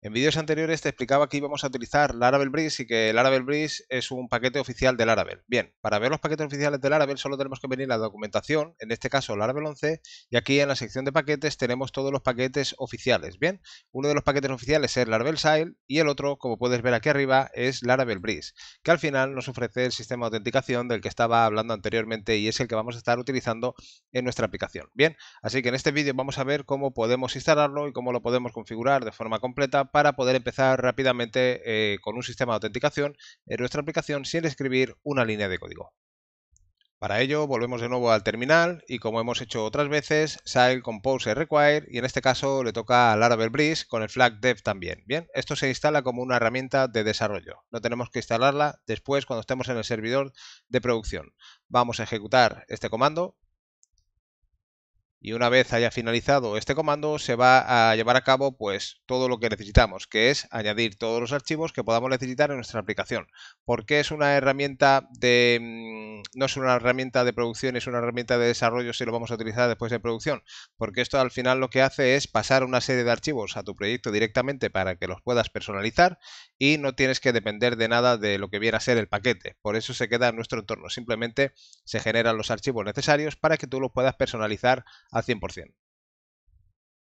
En vídeos anteriores te explicaba que íbamos a utilizar Laravel Breeze y que Laravel Breeze es un paquete oficial de Laravel. Bien, para ver los paquetes oficiales de Laravel solo tenemos que venir a la documentación, en este caso Laravel 11, y aquí en la sección de paquetes tenemos todos los paquetes oficiales. Bien, uno de los paquetes oficiales es Laravel Sail y el otro, como puedes ver aquí arriba, es Laravel Breeze, que al final nos ofrece el sistema de autenticación del que estaba hablando anteriormente y es el que vamos a estar utilizando en nuestra aplicación. Bien, así que en este vídeo vamos a ver cómo podemos instalarlo y cómo lo podemos configurar de forma completa para poder empezar rápidamente eh, con un sistema de autenticación en nuestra aplicación sin escribir una línea de código. Para ello volvemos de nuevo al terminal y como hemos hecho otras veces, sale Compose Require y en este caso le toca al Laravel Breeze con el flag dev también. Bien, esto se instala como una herramienta de desarrollo. No tenemos que instalarla después cuando estemos en el servidor de producción. Vamos a ejecutar este comando y una vez haya finalizado este comando se va a llevar a cabo pues todo lo que necesitamos, que es añadir todos los archivos que podamos necesitar en nuestra aplicación, porque es una herramienta de mm, no es una herramienta de producción, es una herramienta de desarrollo si lo vamos a utilizar después de producción, porque esto al final lo que hace es pasar una serie de archivos a tu proyecto directamente para que los puedas personalizar y no tienes que depender de nada de lo que viera a ser el paquete, por eso se queda en nuestro entorno, simplemente se generan los archivos necesarios para que tú los puedas personalizar al 100%.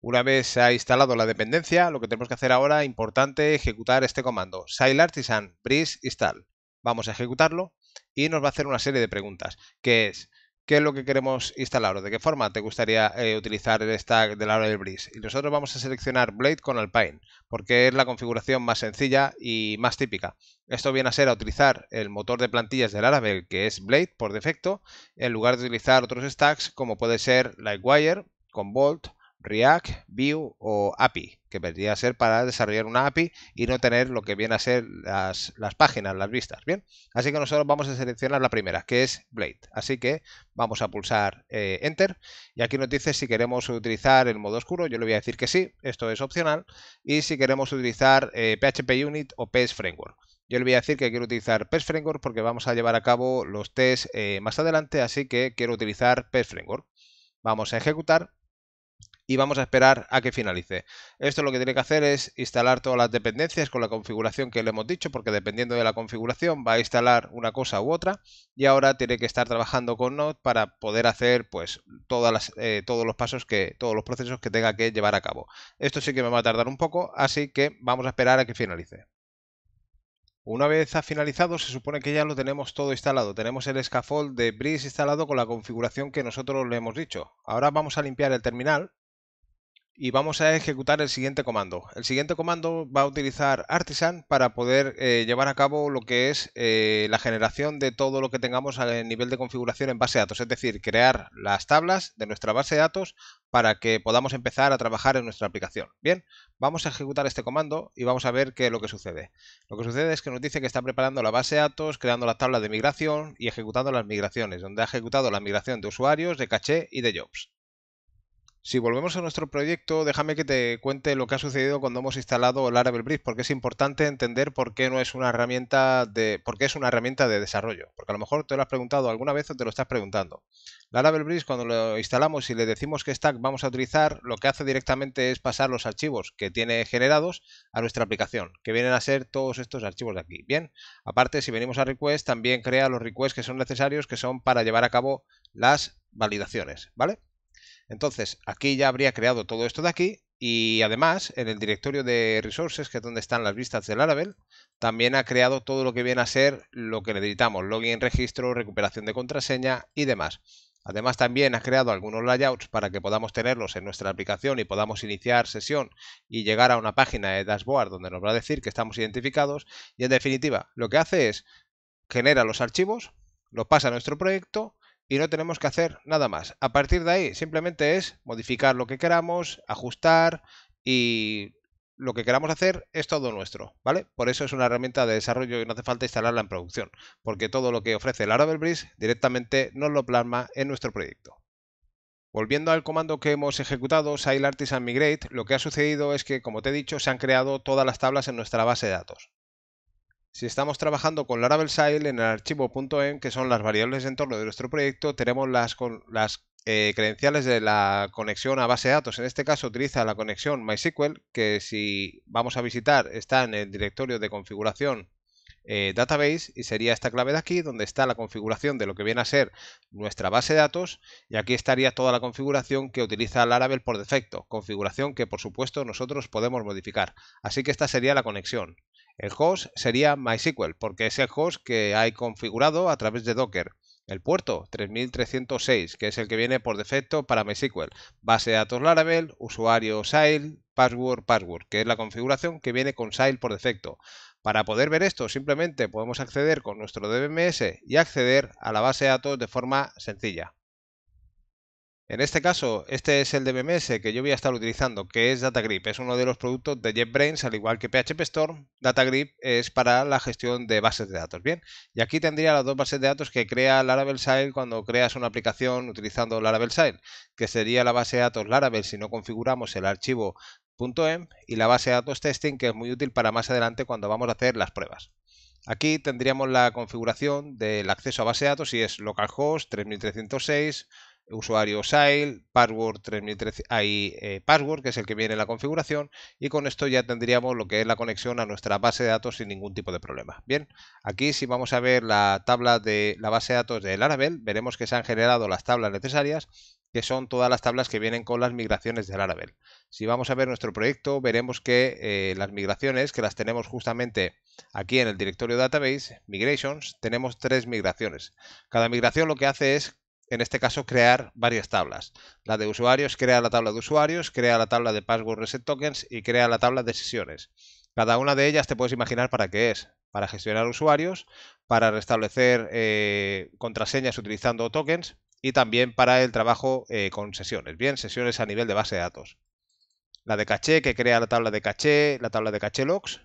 Una vez se ha instalado la dependencia, lo que tenemos que hacer ahora, importante, ejecutar este comando, artisan breeze install. Vamos a ejecutarlo y nos va a hacer una serie de preguntas, que es, qué es lo que queremos instalar o de qué forma te gustaría eh, utilizar el stack del arabel Breeze. Y nosotros vamos a seleccionar Blade con Alpine, porque es la configuración más sencilla y más típica. Esto viene a ser a utilizar el motor de plantillas del Laravel, que es Blade por defecto, en lugar de utilizar otros stacks como puede ser Lightwire con Bolt React, Vue o API, que vendría a ser para desarrollar una API y no tener lo que viene a ser las, páginas, las vistas. Bien, así que nosotros vamos a seleccionar la primera, que es Blade. Así que vamos a pulsar eh, Enter y aquí nos dice si queremos utilizar el modo oscuro. Yo le voy a decir que sí, esto es opcional. Y si queremos utilizar PHP eh, Unit o PS e Framework. Yo le voy a decir que quiero utilizar PES Framework porque vamos a llevar a cabo los test eh, más adelante, así que quiero utilizar PES Framework. Vamos a ejecutar y vamos a esperar a que finalice. Esto lo que tiene que hacer es instalar todas las dependencias con la configuración que le hemos dicho, porque dependiendo de la configuración va a instalar una cosa u otra y ahora tiene que estar trabajando con Node para poder hacer pues todas eh, todos los pasos que todos los procesos que tenga que llevar a cabo. Esto sí que me va a tardar un poco, así que vamos a esperar a que finalice. Una vez ha finalizado, se supone que ya lo tenemos todo instalado. Tenemos el scaffold de Breeze instalado con la configuración que nosotros le hemos dicho. Ahora vamos a limpiar el terminal y vamos a ejecutar el siguiente comando. El siguiente comando va a utilizar Artisan para poder eh, llevar a cabo lo que es eh, la generación de todo lo que tengamos a nivel de configuración en base de datos, es decir, crear las tablas de nuestra base de datos para que podamos empezar a trabajar en nuestra aplicación. Bien, vamos a ejecutar este comando y vamos a ver qué es lo que sucede. Lo que sucede es que nos dice que está preparando la base de datos, creando la tabla de migración y ejecutando las migraciones, donde ha ejecutado la migración de usuarios, de caché y de jobs. Si volvemos a nuestro proyecto, déjame que te cuente lo que ha sucedido cuando hemos instalado Laravel Bridge, porque es importante entender por qué no es una herramienta de, por es una herramienta de desarrollo, porque a lo mejor te lo has preguntado alguna vez o te lo estás preguntando. Laravel Bridge cuando lo instalamos y le decimos qué stack vamos a utilizar, lo que hace directamente es pasar los archivos que tiene generados a nuestra aplicación, que vienen a ser todos estos archivos de aquí. Bien, aparte si venimos a request también crea los requests que son necesarios, que son para llevar a cabo las validaciones, ¿vale? Entonces, aquí ya habría creado todo esto de aquí y además en el directorio de resources, que es donde están las vistas del Laravel, también ha creado todo lo que viene a ser lo que necesitamos, login, registro, recuperación de contraseña y demás. Además también ha creado algunos layouts para que podamos tenerlos en nuestra aplicación y podamos iniciar sesión y llegar a una página de dashboard donde nos va a decir que estamos identificados y en definitiva lo que hace es genera los archivos, los pasa a nuestro proyecto y no tenemos que hacer nada más. A partir de ahí simplemente es modificar lo que queramos, ajustar y lo que queramos hacer es todo nuestro, ¿vale? Por eso es una herramienta de desarrollo y no hace falta instalarla en producción, porque todo lo que ofrece Laravel Bridge directamente nos lo plasma en nuestro proyecto. Volviendo al comando que hemos ejecutado, Sail Artisan Migrate, lo que ha sucedido es que, como te he dicho, se han creado todas las tablas en nuestra base de datos. Si estamos trabajando con Laravel SAIL en el archivo em, que son las variables de entorno de nuestro proyecto, tenemos las, eh, credenciales de la conexión a base de datos. En este caso utiliza la conexión MySQL, que si vamos a visitar está en el directorio de configuración eh, database y sería esta clave de aquí donde está la configuración de lo que viene a ser nuestra base de datos y aquí estaría toda la configuración que utiliza Laravel por defecto, configuración que por supuesto nosotros podemos modificar. Así que esta sería la conexión. El host sería MySQL, porque es el host que hay configurado a través de Docker. El puerto 3306, que es el que viene por defecto para MySQL. Base de datos Laravel, usuario Sail, password, password, que es la configuración que viene con Sail por defecto. Para poder ver esto, simplemente podemos acceder con nuestro DBMS y acceder a la base de datos de forma sencilla. En este caso, este es el DBMS que yo voy a estar utilizando, que es DataGrip. Es uno de los productos de JetBrains, al igual que PHP DataGrip es para la gestión de bases de datos. Bien, y aquí tendría las dos bases de datos que crea Laravel Sile cuando creas una aplicación utilizando Laravel Sile, que sería la base de datos Laravel si no configuramos el archivo .em y la base de datos testing, que es muy útil para más adelante cuando vamos a hacer las pruebas. Aquí tendríamos la configuración del acceso a base de datos si es localhost 3306 usuario SAIL, password eh, password, que es el que viene en la configuración, y con esto ya tendríamos lo que es la conexión a nuestra base de datos sin ningún tipo de problema. Bien, aquí si vamos a ver la tabla de la base de datos de Laravel, veremos que se han generado las tablas necesarias, que son todas las tablas que vienen con las migraciones del Laravel. Si vamos a ver nuestro proyecto, veremos que eh, las migraciones, que las tenemos justamente aquí en el directorio database, migrations, tenemos tres migraciones. Cada migración lo que hace es en este caso, crear varias tablas. La de usuarios crea la tabla de usuarios, crea la tabla de password reset tokens y crea la tabla de sesiones. Cada una de ellas te puedes imaginar para qué es. Para gestionar usuarios, para restablecer eh, contraseñas utilizando tokens y también para el trabajo eh, con sesiones. Bien, sesiones a nivel de base de datos. La de caché que crea la tabla de caché, la tabla de caché logs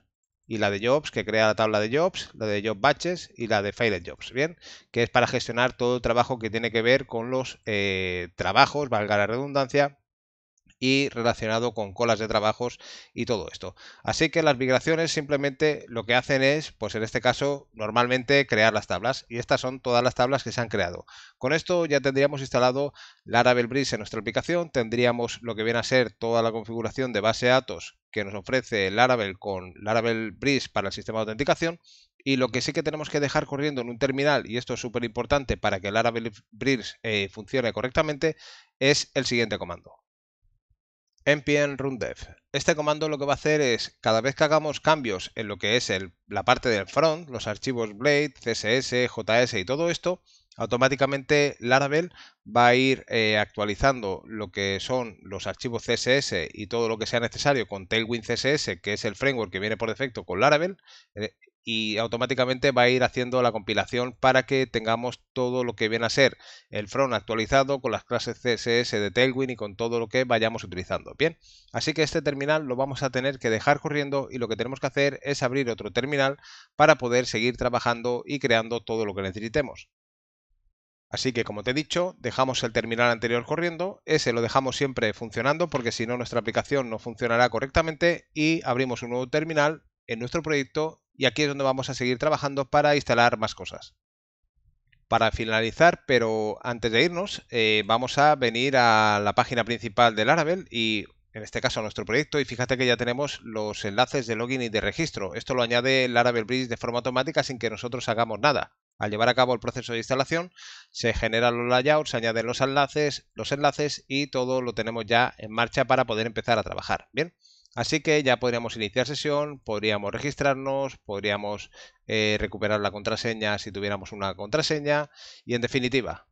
y la de jobs que crea la tabla de jobs, la de job batches y la de failed jobs, ¿bien? Que es para gestionar todo el trabajo que tiene que ver con los eh, trabajos, valga la redundancia, y relacionado con colas de trabajos y todo esto. Así que las migraciones simplemente lo que hacen es, pues en este caso, normalmente crear las tablas y estas son todas las tablas que se han creado. Con esto ya tendríamos instalado Laravel Bridge en nuestra aplicación, tendríamos lo que viene a ser toda la configuración de base de datos que nos ofrece Laravel con Laravel Bridge para el sistema de autenticación y lo que sí que tenemos que dejar corriendo en un terminal, y esto es súper importante para que el Laravel Bridge eh, funcione correctamente, es el siguiente comando npm dev, Este comando lo que va a hacer es, cada vez que hagamos cambios en lo que es la parte del front, los archivos Blade, CSS, JS y todo esto, automáticamente Laravel va a ir eh, actualizando lo que son los archivos CSS y todo lo que sea necesario con Tailwind CSS, que es el framework que viene por defecto con Laravel, eh, y automáticamente va a ir haciendo la compilación para que tengamos todo lo que viene a ser el front actualizado con las clases CSS de Tailwind y con todo lo que vayamos utilizando. Bien, así que este terminal lo vamos a tener que dejar corriendo y lo que tenemos que hacer es abrir otro terminal para poder seguir trabajando y creando todo lo que necesitemos. Así que como te he dicho, dejamos el terminal anterior corriendo, ese lo dejamos siempre funcionando porque si no nuestra aplicación no funcionará correctamente y abrimos un nuevo terminal en nuestro proyecto y aquí es donde vamos a seguir trabajando para instalar más cosas. Para finalizar, pero antes de irnos, eh, vamos a venir a la página principal del Laravel y en este caso a nuestro proyecto y fíjate que ya tenemos los enlaces de login y de registro. Esto lo añade Laravel Bridge de forma automática sin que nosotros hagamos nada. Al llevar a cabo el proceso de instalación se generan los layouts, se añaden los enlaces, los enlaces y todo lo tenemos ya en marcha para poder empezar a trabajar. Bien, Así que ya podríamos iniciar sesión, podríamos registrarnos, podríamos eh, recuperar la contraseña si tuviéramos una contraseña y en definitiva,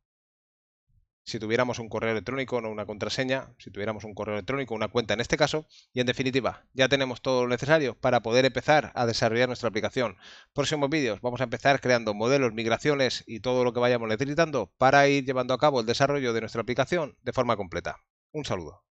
si tuviéramos un correo electrónico, no una contraseña, si tuviéramos un correo electrónico, una cuenta en este caso, y en definitiva, ya tenemos todo lo necesario para poder empezar a desarrollar nuestra aplicación. Próximos vídeos, vamos a empezar creando modelos, migraciones y todo lo que vayamos necesitando para ir llevando a cabo el desarrollo de nuestra aplicación de forma completa. Un saludo.